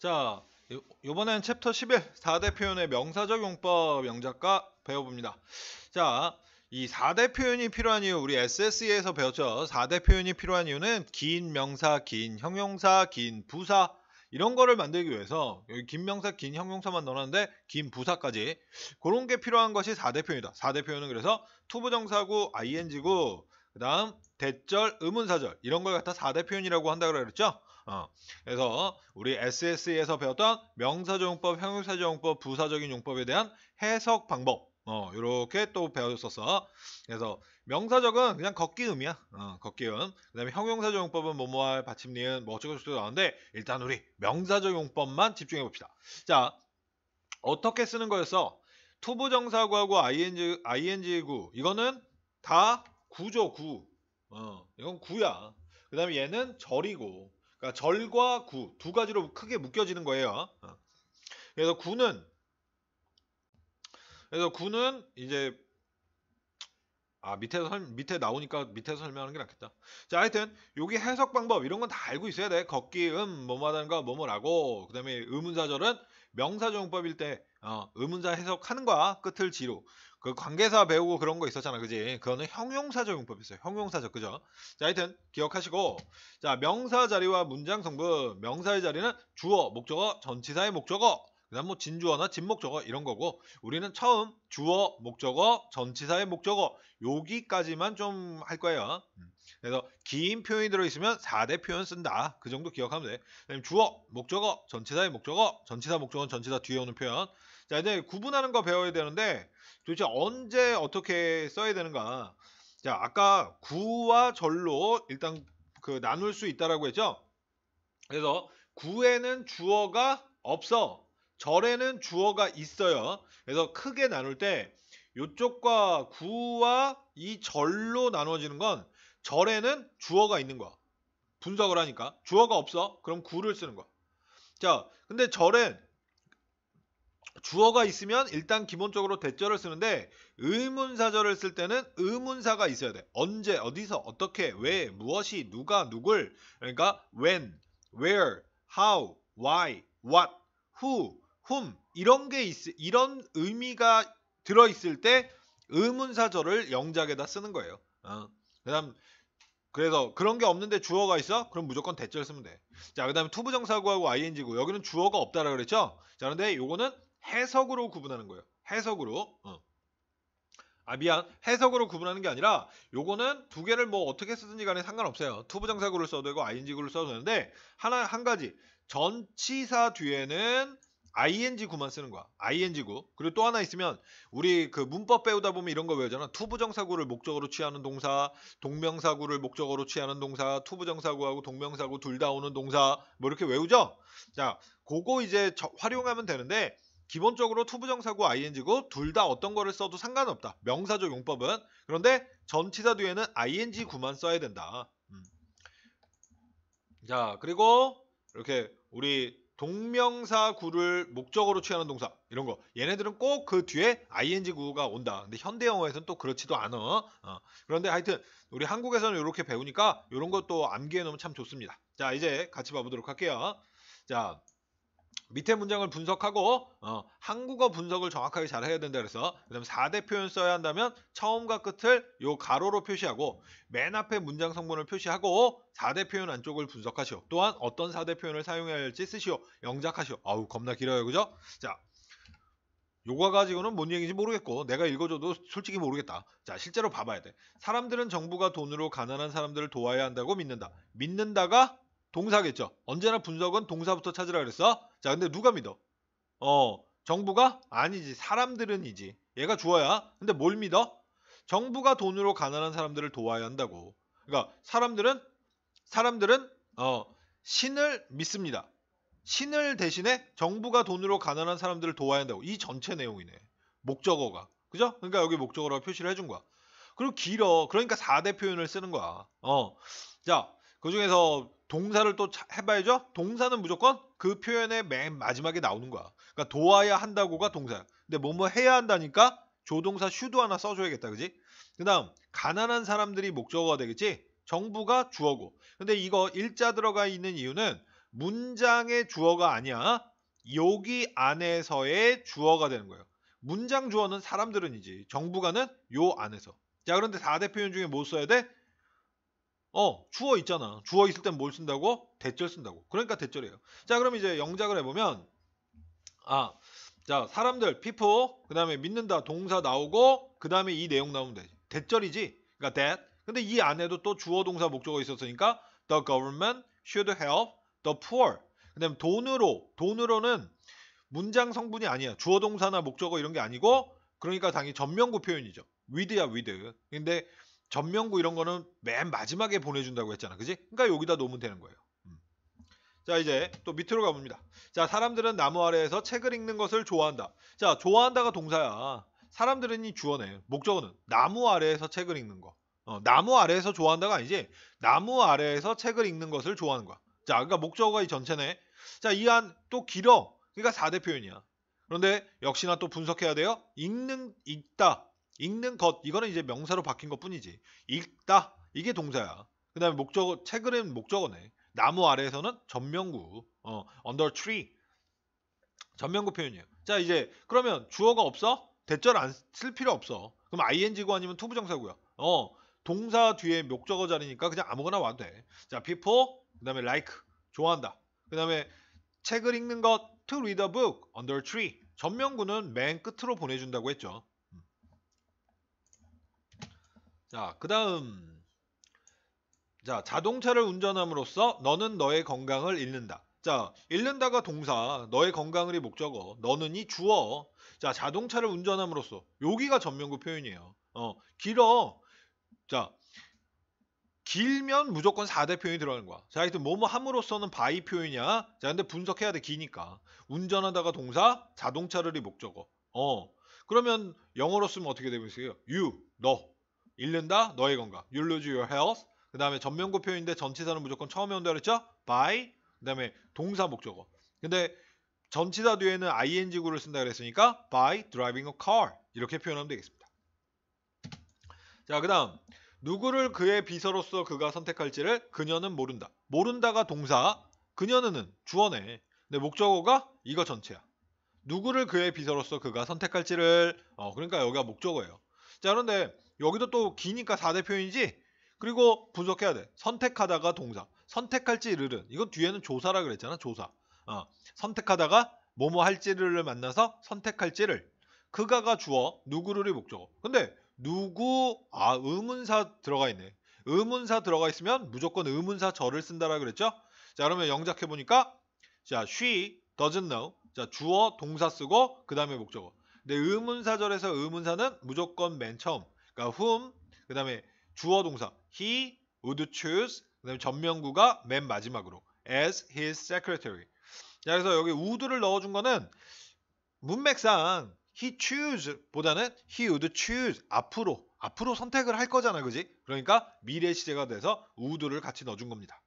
자, 요번엔 챕터 11, 4대 표현의 명사적 용법 영작과 배워봅니다. 자, 이 4대 표현이 필요한 이유, 우리 SSE에서 배웠죠. 4대 표현이 필요한 이유는 긴 명사, 긴 형용사, 긴 부사, 이런 거를 만들기 위해서 여기 긴 명사, 긴 형용사만 넣었는데 긴 부사까지 그런 게 필요한 것이 4대 표현이다. 4대 표현은 그래서 투부정사구, ing구, 그 다음 대절, 의문사절 이런 걸 갖다 4대 표현이라고 한다고 그랬죠. 어, 그래서 우리 SSE에서 배웠던 명사적용법, 형용사적용법, 부사적인 용법에 대한 해석 방법 어, 요렇게 또 배웠었어. 그래서 명사적은 그냥 걷기음이야. 어, 걷기음. 그 다음에 형용사적 용법은 뭐뭐할 받침니은 뭐 어쩌고 저쩌고 나오는데 일단 우리 명사적 용법만 집중해 봅시다. 자, 어떻게 쓰는 거였어? 투부정사구하고 ing, ing구 이거는 다구조 구. 어, 이건 구야. 그 다음에 얘는 절이고 그러니까 절과 구 두 가지로 크게 묶여지는 거예요. 어. 그래서 구는 그래서 구는 이제 아 밑에 설 밑에 나오니까 밑에 설명하는 게 낫겠다. 자 하여튼 여기 해석 방법 이런 건 다 알고 있어야 돼. 걷기 음 뭐뭐하는가 뭐뭐라고 그다음에 의문사절은 명사용법일때 어, 의문사 해석하는 거야. 끝을 지로. 그 관계사 배우고 그런 거 있었잖아. 그지? 그거는 형용사적 용법이었어요. 형용사적. 그죠? 자, 하여튼 기억하시고 자, 명사 자리와 문장 성분. 명사의 자리는 주어, 목적어, 전치사의 목적어. 그 다음 뭐 진주어나 진목적어 이런 거고 우리는 처음 주어, 목적어, 전치사의 목적어 여기까지만 좀 할 거예요. 음. 그래서 긴 표현이 들어있으면 4대 표현 쓴다. 그 정도 기억하면 돼. 그다음 주어, 목적어, 전치사의 목적어, 전치사, 목적어, 전치사 뒤에 오는 표현. 자 이제 구분하는 거 배워야 되는데 도대체 언제 어떻게 써야 되는가. 자 아까 구와 절로 일단 그 나눌 수 있다라고 했죠. 그래서 구에는 주어가 없어. 절에는 주어가 있어요. 그래서 크게 나눌 때 요쪽과 구와 이 절로 나눠지는 건 절에는 주어가 있는 거야. 분석을 하니까 주어가 없어. 그럼 구를 쓰는 거야. 자, 근데 절엔 주어가 있으면 일단 기본적으로 대절을 쓰는데 의문사절을 쓸 때는 의문사가 있어야 돼. 언제, 어디서, 어떻게, 왜, 무엇이, 누가, 누굴. 그러니까 when, where, how, why, what, who, 홈 이런 게 있, 이런 의미가 들어 있을 때 의문사절을 영작에다 쓰는 거예요. 어. 그다음 그래서 그런 게 없는데 주어가 있어? 그럼 무조건 대절 쓰면 돼. 자, 그다음에 투부정사구하고 ing고 여기는 주어가 없다라 그랬죠? 자, 그런데 요거는 해석으로 구분하는 거예요. 해석으로. 어. 아 미안 해석으로 구분하는 게 아니라 요거는 두 개를 뭐 어떻게 쓰든지 간에 상관없어요 투부정사구를 써도 되고 ing구를 써도 되는데 하나 한 가지 전치사 뒤에는 ing구만 쓰는 거야. ing구. 그리고 또 하나 있으면 우리 그 문법 배우다 보면 이런 거 외우잖아. 투부정사구를 목적으로 취하는 동사, 동명사구를 목적으로 취하는 동사, 투부정사구하고 동명사구 둘 다 오는 동사 뭐 이렇게 외우죠? 자, 그거 이제 저, 활용하면 되는데 기본적으로 투부정사구 ing구 둘 다 어떤 거를 써도 상관없다. 명사적 용법은. 그런데 전치사 뒤에는 ing구만 써야 된다. 음. 자, 그리고 이렇게 우리 동명사구를 목적으로 취하는 동사 이런 거 얘네들은 꼭 그 뒤에 ing 구가 온다 근데 현대 영어에서는 또 그렇지도 않아 어. 그런데 하여튼 우리 한국에서는 이렇게 배우니까 이런 것도 암기해 놓으면 참 좋습니다 자 이제 같이 봐보도록 할게요 자 밑에 문장을 분석하고 어, 한국어 분석을 정확하게 잘 해야 된다 그래서 그다음 4대 표현 써야 한다면 처음과 끝을 요 가로로 표시하고 맨 앞에 문장 성분을 표시하고 4대 표현 안쪽을 분석하시오. 또한 어떤 4대 표현을 사용해야 할지 쓰시오. 영작하시오. 아우 겁나 길어요. 그죠? 자. 요거 가지고는 뭔 얘기인지 모르겠고 내가 읽어줘도 솔직히 모르겠다. 자 실제로 봐봐야 돼. 사람들은 정부가 돈으로 가난한 사람들을 도와야 한다고 믿는다. 믿는다가 동사겠죠. 언제나 분석은 동사부터 찾으라 그랬어. 자, 근데 누가 믿어? 어, 정부가? 아니지. 사람들은이지. 얘가 주어야. 근데 뭘 믿어? 정부가 돈으로 가난한 사람들을 도와야 한다고. 그러니까 사람들은 사람들은 어, 신을 믿습니다. 신을 대신에 정부가 돈으로 가난한 사람들을 도와야 한다고. 이 전체 내용이네. 목적어가. 그죠? 그러니까 여기 목적어라고 표시를 해준 거야. 그리고 길어. 그러니까 4대 표현을 쓰는 거야. 어. 자, 그 중에서 동사를 또 해봐야죠. 동사는 무조건 그 표현의 맨 마지막에 나오는 거야. 그러니까 도와야 한다고가 동사야. 근데 뭐뭐 뭐 해야 한다니까 조동사 슈도 하나 써줘야겠다, 그지? 그다음 가난한 사람들이 목적어가 되겠지. 정부가 주어고. 근데 이거 일자 들어가 있는 이유는 문장의 주어가 아니야. 여기 안에서의 주어가 되는 거예요. 문장 주어는 사람들은이지. 정부가는 요 안에서. 자 그런데 4대 표현 중에 뭐 써야 돼? 어, 주어 있잖아. 주어 있을 땐 뭘 쓴다고? 대절 쓴다고. 그러니까 대절이에요. 자, 그럼 이제 영작을 해보면, 아, 자, 사람들, people, 그 다음에 믿는다, 동사 나오고, 그 다음에 이 내용 나오면 되지. 대절이지. 그러니까 that. 근데 이 안에도 또 주어 동사 목적어 있었으니까, the government should help the poor. 그 다음에 돈으로, 돈으로는 문장 성분이 아니야. 주어 동사나 목적어 이런 게 아니고, 그러니까 당연히 전면구 표현이죠. with야, with. 근데 전명구 이런 거는 맨 마지막에 보내준다고 했잖아. 그지? 그러니까 여기다 놓으면 되는 거예요. 음. 자 이제 또 밑으로 가봅니다. 자 사람들은 나무 아래에서 책을 읽는 것을 좋아한다. 자 좋아한다가 동사야. 사람들은 이 주어네. 목적어는 나무 아래에서 책을 읽는 거. 어, 나무 아래에서 좋아한다가 아니지. 나무 아래에서 책을 읽는 것을 좋아하는 거야. 자 그러니까 목적어가 이 전체네. 자이 안 또 길어. 그러니까 4대 표현이야. 그런데 역시나 또 분석해야 돼요. 읽는 읽다 읽는 것 이거는 이제 명사로 바뀐 것 뿐이지 읽다 이게 동사야 그 다음에 목적어 책은 목적어네 나무 아래에서는 전명구 어, under tree 전명구 표현이에요 자 이제 그러면 주어가 없어? 대절 안 쓸 필요 없어 그럼 ing고 아니면 투부정사고요 어 동사 뒤에 목적어 자리니까 그냥 아무거나 와도 돼자 people 그 다음에 like 좋아한다 그 다음에 책을 읽는 것 to read a book under tree 전명구는맨 끝으로 보내준다고 했죠 자, 그 다음. 자, 자동차를 운전함으로써 너는 너의 건강을 잃는다. 자, 잃는다가 동사, 너의 건강을이 목적어, 너는이 주어. 자, 자동차를 운전함으로써 여기가 전면구 표현이에요. 어, 길어. 자, 길면 무조건 4대 표현이 들어가는 거야. 자, 하여튼 뭐뭐 함으로써는 바이 표현이야. 자, 근데 분석해야 돼, 기니까. 운전하다가 동사, 자동차를이 목적어. 어. 그러면 영어로 쓰면 어떻게 되고있어요 you, 너. 읽는다 너의 건강 you lose your health 그 다음에 전면고표인데 전치사는 무조건 처음에 온다 그랬죠 by 그 다음에 동사 목적어 근데 전치사 뒤에는 ing구를 쓴다 그랬으니까 by driving a car 이렇게 표현하면 되겠습니다 자 그 다음 누구를 그의 비서로서 그가 선택할지를 그녀는 모른다 모른다가 동사 그녀는 주어네 근데 목적어가 이거 전체야 누구를 그의 비서로서 그가 선택할지를 어 그러니까 여기가 목적어예요 자 그런데 여기도 또 기니까 4대표이지 그리고 분석해야 돼. 선택하다가 동사. 선택할지 를은. 이건 뒤에는 조사라 그랬잖아. 조사. 어. 선택하다가 뭐뭐 할지를 만나서 선택할지를. 그가가 주어. 누구를이 목적어. 근데 누구 아 의문사 들어가 있네. 의문사 들어가 있으면 무조건 의문사 저를 쓴다라 그랬죠? 자, 그러면 영작해 보니까 자, she doesn't know. 자, 주어 동사 쓰고 그다음에 목적어. 근데 의문사절에서 의문사는 무조건 맨 처음 그러니까 whom 그다음에 주어 동사 he would choose 그다음에 전명구가 맨 마지막으로 as his secretary. 자, 그래서 여기 would를 넣어준 거는 문맥상 he choose보다는 he would choose 앞으로 앞으로 선택을 할 거잖아, 그지? 그러니까 미래 시제가 돼서 would를 같이 넣어준 겁니다.